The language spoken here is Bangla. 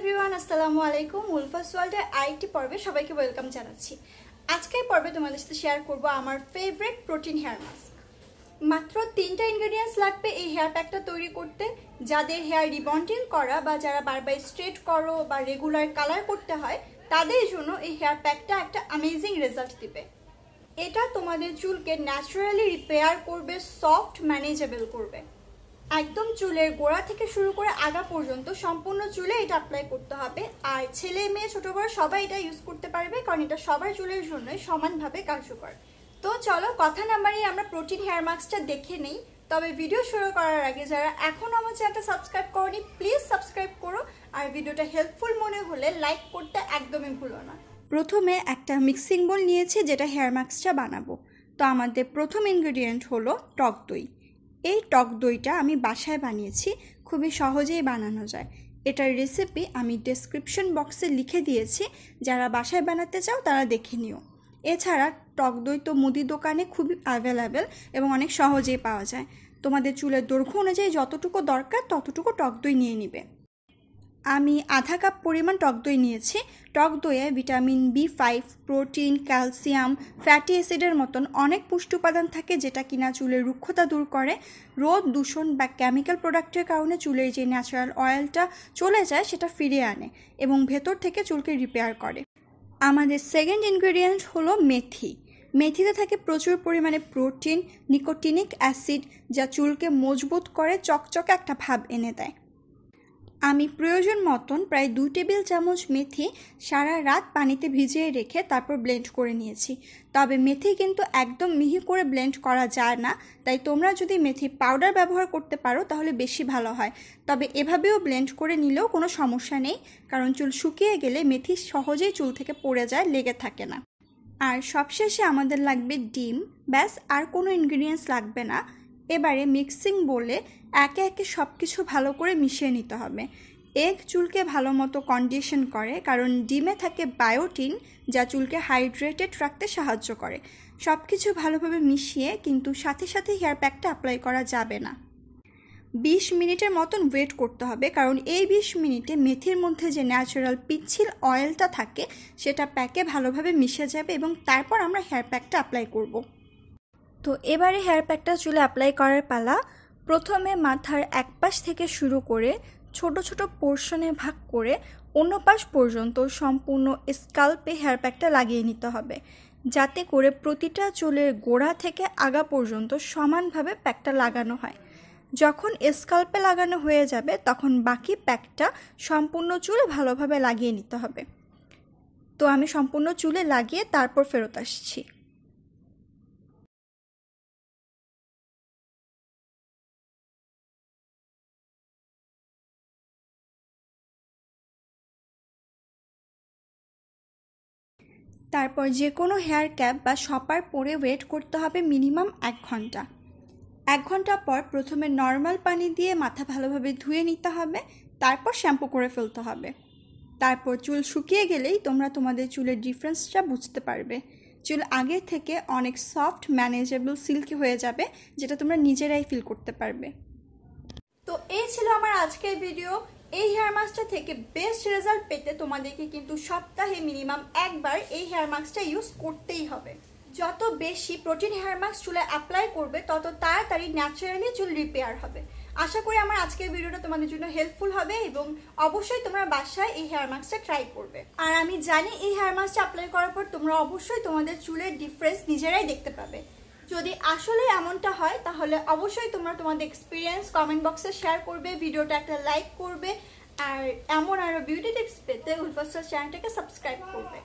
এভরিওয়ান আসসালামু আলাইকুম উলফাস ওয়ার্ল্ডের আইটি পর্বে সবাইকে ওয়েলকাম জানাচ্ছি আজকের পর্বে তোমাদের সাথে শেয়ার করব আমার ফেভারিট প্রোটিন হেয়ার মাস্ক মাত্র তিনটা ইনগ্রেডিয়েন্টস লাগবে এই হেয়ার প্যাকটা তৈরি করতে যাদের হেয়ার রিবন্ডিং করা বা যারা বারবার স্ট্রেট করো বা রেগুলার কালার করতে হয় তাদের জন্য এই হেয়ার প্যাকটা একটা অ্যামেজিং রেজাল্ট দিবে এটা তোমাদের চুলকে ন্যাচারালি রিপেয়ার করবে সফট ম্যানেজেবল করবে একদম চুলের গোড়া থেকে শুরু করে আগা পর্যন্ত সম্পূর্ণ চুলে এটা অ্যাপ্লাই করতে হবে আর ছেলে মেয়ে ছোটো বড় সবাই এটা ইউজ করতে পারবে কারণ এটা সবার চুলের জন্যই সমানভাবে কার্যকর তো চলো কথা নাম্বারে আমরা প্রোটিন হেয়ার মাস্কটা দেখে নেই তবে ভিডিও শুরু করার আগে যারা এখনও আমার চ্যানেলটা সাবস্ক্রাইব করনি প্লিজ সাবস্ক্রাইব করো আর ভিডিওটা হেল্পফুল মনে হলে লাইক করতে একদমই ভুলো না প্রথমে একটা মিক্সিং বোল নিয়েছি যেটা হেয়ার মাস্কটা বানাবো তো আমাদের প্রথম ইনগ্রিডিয়েন্ট হলো টক দই এই টক দইটা আমি বাসায় বানিয়েছি খুবই সহজেই বানানো যায় এটার রেসিপি আমি ডেসক্রিপশন বক্সে লিখে দিয়েছি যারা বাসায় বানাতে চাও তারা দেখে নিও এছাড়া টক দই তো মুদি দোকানে খুবই অ্যাভেলেবেল এবং অনেক সহজেই পাওয়া যায় তোমাদের চুলের দৈর্ঘ্য অনুযায়ী যতটুকু দরকার ততটুকু টক দই নিয়ে নিবে আমি আধা কাপ পরিমাণ টক দই নিয়েছি টক দইয়ে vitamin B five protein calcium fatty অ্যাসিডের মতন অনেক পুষ্টি উপাদান থাকে যেটা কিনা চুলের রুক্ষতা দূর করে রোদ দূষণ বা কেমিক্যাল প্রোডাক্টের কারণে চুলের যে ন্যাচারাল অয়েলটা চলে যায় সেটা ফিরিয়ে আনে এবং ভেতর থেকে চুলকে রিপেয়ার করে আমাদের সেকেন্ড ইনগ্রেডিয়েন্ট হলো মেথি মেথিতে থাকে প্রচুর পরিমাণে প্রোটিন নিকোটিনিক অ্যাসিড যা চুলকে মজবুত করে চকচকে একটা ভাব এনে দেয় আমি প্রয়োজন মতন প্রায় দুই টেবিল চামচ মেথি সারা রাত পানিতে ভিজিয়ে রেখে তারপর ব্লেন্ড করে নিয়েছি তবে মেথি কিন্তু একদম মিহি করে ব্লেন্ড করা যায় না তাই তোমরা যদি মেথি পাউডার ব্যবহার করতে পারো তাহলে বেশি ভালো হয় তবে এভাবেও ব্লেন্ড করে নিলেও কোনো সমস্যা নেই কারণ চুল শুকিয়ে গেলে মেথি সহজেই চুল থেকে পড়ে যায় লেগে থাকে না আর সবশেষে আমাদের লাগবে ডিম ব্যাস আর কোনো ইনগ্রিডিয়েন্টস লাগবে না এবারে মিক্সিং বলে একে একে সব কিছু ভালো করে মিশিয়ে নিতে হবে এগ চুলকে ভালো মতো কন্ডিশন করে কারণ ডিমে থাকে বায়োটিন যা চুলকে হাইড্রেটেড রাখতে সাহায্য করে সব কিছু ভালোভাবে মিশিয়ে কিন্তু সাথে সাথে হেয়ার প্যাকটা অ্যাপ্লাই করা যাবে না বিশ মিনিটের মতন ওয়েট করতে হবে কারণ এই বিশ মিনিটে মেথির মধ্যে যে ন্যাচারাল পিচ্ছিল অয়েলটা থাকে সেটা প্যাকে ভালোভাবে মিশে যাবে এবং তারপর আমরা হেয়ার প্যাকটা অ্যাপ্লাই করবো তো এবারে হেয়ার প্যাকটা চুলে অ্যাপ্লাই করার পালা প্রথমে মাথার এক পাশ থেকে শুরু করে ছোট ছোট পোর্শনে ভাগ করে অন্য পাশ পর্যন্ত সম্পূর্ণ স্কাল্পে হেয়ার প্যাকটা লাগিয়ে নিতে হবে যাতে করে প্রতিটা চুলের গোড়া থেকে আগা পর্যন্ত সমানভাবে প্যাকটা লাগানো হয় যখন স্কাল্পে লাগানো হয়ে যাবে তখন বাকি প্যাকটা সম্পূর্ণ চুলে ভালোভাবে লাগিয়ে নিতে হবে তো আমি সম্পূর্ণ চুলে লাগিয়ে তারপর ফেরত আসছি তারপর যে কোনো হেয়ার ক্যাপ বা শপার পরে ওয়েট করতে হবে মিনিমাম এক ঘন্টা এক ঘন্টা পর প্রথমে নর্মাল পানি দিয়ে মাথা ভালোভাবে ধুয়ে নিতে হবে তারপর শ্যাম্পু করে ফেলতে হবে তারপর চুল শুকিয়ে গেলেই তোমরা তোমাদের চুলের ডিফারেন্সটা বুঝতে পারবে চুল আগে থেকে অনেক সফট ম্যানেজেবল সিল্কি হয়ে যাবে যেটা তোমরা নিজেরাই ফিল করতে পারবে তো এই ছিল আমার আজকের ভিডিও এই হেয়ার মাস্কটা থেকে বেস্ট রেজাল্ট পেতে তোমাদেরকে কিন্তু সপ্তাহে মিনিমাম একবার এই হেয়ার মাস্কটা ইউজ করতেই হবে যত বেশি প্রোটিন হেয়ার মাস্ক চুলে অ্যাপ্লাই করবে তত তাড়াতাড়ি ন্যাচারালি চুল রিপেয়ার হবে আশা করি আমার আজকের ভিডিওটা তোমাদের জন্য হেল্পফুল হবে এবং অবশ্যই তোমরা বাসায় এই হেয়ার মাস্কটা ট্রাই করবে আর আমি জানি এই হেয়ার মাস্কটা অ্যাপ্লাই করার পর তোমরা অবশ্যই তোমাদের চুলের ডিফারেন্স নিজেরাই দেখতে পাবে যদি আসলে এমনটা হয় তাহলে অবশ্যই তোমরা তোমাদের এক্সপিরিয়েন্স কমেন্ট বক্সে শেয়ার করবে ভিডিওটা একটা লাইক করবে আর এমন আরও বিউটি টিপস পেতে উলফাস চ্যানেলটাকে সাবস্ক্রাইব করবে